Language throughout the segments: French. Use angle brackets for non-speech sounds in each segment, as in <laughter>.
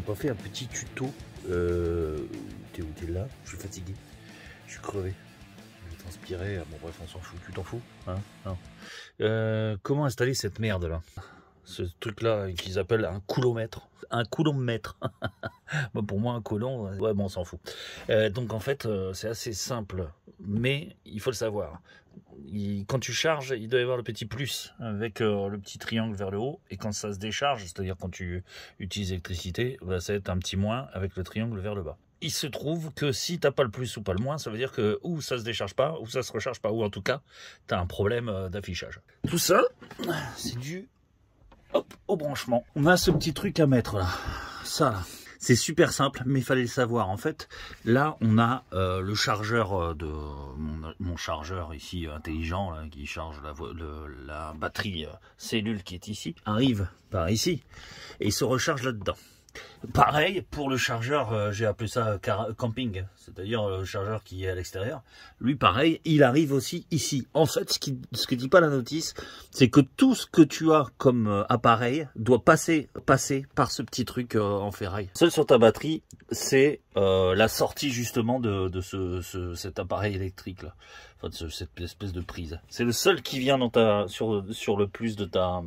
pas fait un petit tuto euh, T'es où T'es là Je suis fatigué. Je suis crevé. Je vais transpirer. Ah, bon, bref, on s'en fout. Tu t'en fous hein euh, Comment installer cette merde là ce truc-là hein, qu'ils appellent un coulomètre. Un coulomètre. <laughs> Bah, pour moi, un coulomb, ouais, bon, on s'en fout. Euh, donc en fait, euh, c'est assez simple mais il faut le savoir. quand tu charges, il doit y avoir le petit plus avec euh, le petit triangle vers le haut, et quand ça se décharge, c'est-à-dire quand tu utilises l'électricité, bah, ça va être un petit moins avec le triangle vers le bas. Il se trouve que si tu t'as pas le plus ou pas le moins, ça veut dire que ou ça se décharge pas, ou ça se recharge pas, ou en tout cas, tu as un problème euh, d'affichage. Tout ça, c'est dû au branchement. On a ce petit truc à mettre là, ça là. C'est super simple, mais il fallait le savoir. En fait, là, on a euh, le chargeur euh, de mon, chargeur ici intelligent qui charge la, batterie euh, cellule qui est ici, arrive par ici et se recharge là-dedans. Pareil pour le chargeur, euh, j'ai appelé ça euh, camping, c'est-à-dire euh, le chargeur qui est à l'extérieur. Lui, pareil, il arrive aussi ici. En fait, ce qui ce que dit pas la notice, c'est que tout ce que tu as comme appareil doit passer passer par ce petit truc en ferraille. Seul sur ta batterie, c'est la sortie justement de, ce, cet appareil électrique là, enfin cette espèce de prise. C'est le seul qui vient dans ta sur le plus de ta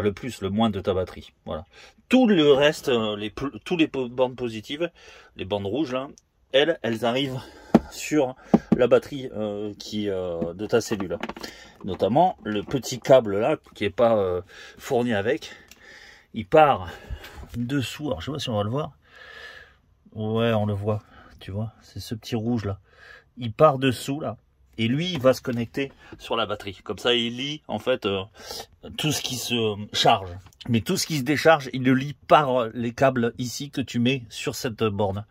le plus, le moins de ta batterie. Voilà. Tout le reste, euh, les, tous les bandes positives, les bandes rouges là, elles, elles arrivent <laughs> sur la batterie euh, qui euh, de ta cellule. Notamment le petit câble là qui est pas fourni avec, il part dessous. Alors je sais pas si on va le voir. Ouais, on le voit. Tu vois, c'est ce petit rouge là. Il part dessous là et lui il va se connecter sur la batterie. Comme ça il lit en fait euh, tout ce qui se charge. Mais tout ce qui se décharge, il le lit par euh, les câbles ici que tu mets sur cette borne.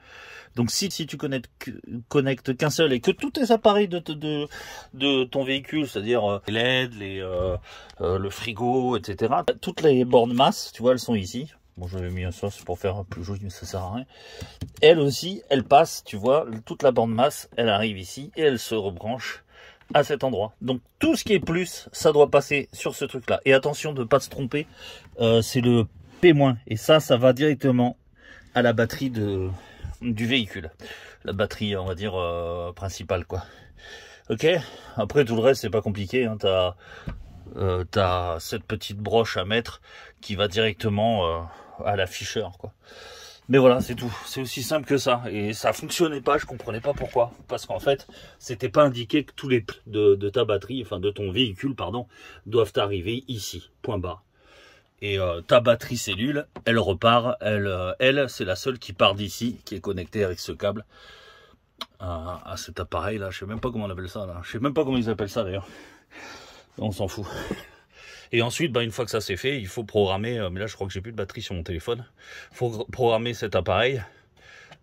Donc si, si tu connectes qu'un seul et que tous tes appareils de, de, ton véhicule, c'est-à-dire euh, les LED, les, le frigo, etc., toutes les bornes masse, tu vois, elles sont ici. Bon, j'avais mis un c'est pour faire plus joli, mais ça sert à rien. Elle aussi, elle passe, tu vois, toute la bande masse, elle arrive ici et elle se rebranche à cet endroit. Donc tout ce qui est plus, ça doit passer sur ce truc-là. Et attention de ne pas se tromper, euh, c'est le P-. Et ça, ça va directement à la batterie de, du véhicule. La batterie, on va dire, euh, principale, quoi. Ok Après, tout le reste, c'est pas compliqué. Hein. T'as euh, cette petite broche à mettre qui va directement euh, à l'afficheur, quoi. Mais voilà, c'est tout. C'est aussi simple que ça. Et ça fonctionnait pas, je comprenais pas pourquoi. Parce qu'en fait, c'était pas indiqué que tous les de, ta batterie, enfin de ton véhicule, pardon, doivent arriver ici. Point bas Et euh, ta batterie cellule, elle repart. Elle, euh, elle c'est la seule qui part d'ici, qui est connectée avec ce câble. À, à cet appareil là, je sais même pas comment on appelle ça là. Je sais même pas comment ils appellent ça d'ailleurs. On s'en fout. Et ensuite, ben, une fois que ça c'est fait, il faut programmer, euh, mais là je crois que j'ai plus de batterie sur mon téléphone, il faut programmer cet appareil.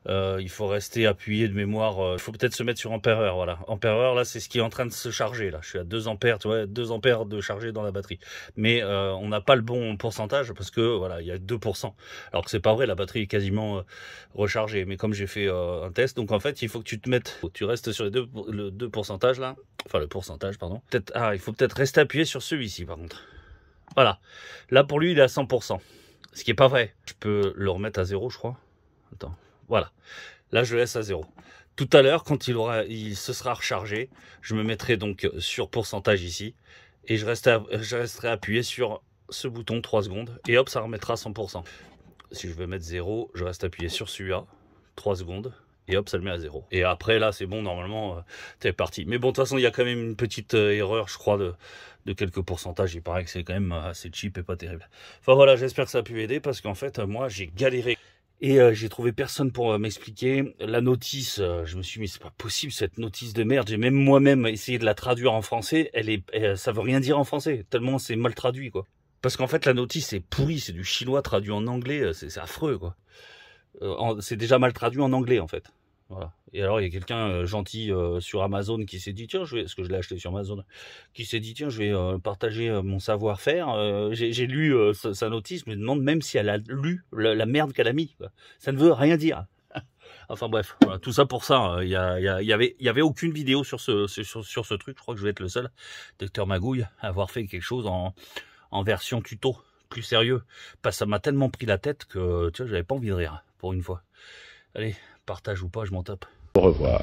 Euh, il faut rester appuyé de mémoire. Euh, il faut peut-être se mettre sur ampère-heure. Voilà. Ampère-heure, là, c'est ce qui est en train de se charger. Là, je suis à 2 ampères, tu vois, 2 ampères de chargé dans la batterie. Mais on n'a pas le bon pourcentage parce que voilà, il y a 2%. Alors que c'est pas vrai, la batterie est quasiment rechargée. Mais comme j'ai fait un test, donc en fait, il faut que tu te mettes, tu restes sur les deux, le 2 là. Enfin, le pourcentage, pardon. Peut-être, ah, il faut peut-être rester appuyé sur celui-ci, par contre. Voilà. Là, pour lui, il est à 100%. Ce qui n'est pas vrai. Je peux le remettre à zéro, je crois. Attends. Voilà. Là, je le laisse à zéro. Tout à l'heure, quand il, aura, il se sera rechargé, je me mettrai donc sur pourcentage ici. Et je, je resterai appuyé sur ce bouton 3 secondes. Et hop, ça remettra 100%. Si je veux mettre 0, je reste appuyé sur celui-là. 3 secondes et hop, ça le met à zéro. Et après, là, c'est bon, normalement, euh, t'es parti. Mais bon, de toute façon, il y a quand même une petite euh, erreur, je crois, de, quelques pourcentages. Il paraît que c'est quand même euh, assez cheap et pas terrible. Enfin voilà, j'espère que ça a pu aider parce qu'en fait, moi, j'ai galéré. Et j'ai trouvé personne pour m'expliquer. La notice, je me suis mis, c'est pas possible cette notice de merde. J'ai même moi-même essayé de la traduire en français. Elle est, ça veut rien dire en français, tellement c'est mal traduit, quoi. Parce qu'en fait, la notice, est pourri, c'est du chinois traduit en anglais, c'est affreux, quoi. c'est déjà mal traduit en anglais, en fait. Et alors, il y a quelqu'un euh, gentil euh, sur Amazon qui s'est dit, tiens, je vais, ce que je l'ai acheté sur Amazon, qui s'est dit, tiens, je vais euh, partager mon savoir-faire. J'ai lu sa, notice, mais je me demande même si elle a lu la, merde qu'elle a mis. Ça ne veut rien dire. <laughs> enfin bref, tout ça pour ça. Hein. Il n'y y, y, avait, y avait aucune vidéo sur ce, sur, ce truc. Je crois que je vais être le seul, Docteur Magouille, à avoir fait quelque chose en, en version tuto, plus sérieux. Parce que ça m'a tellement pris la tête que, tu vois, j'avais pas envie de rire, pour une fois. Allez, partage ou pas, je m'en tape. Au revoir.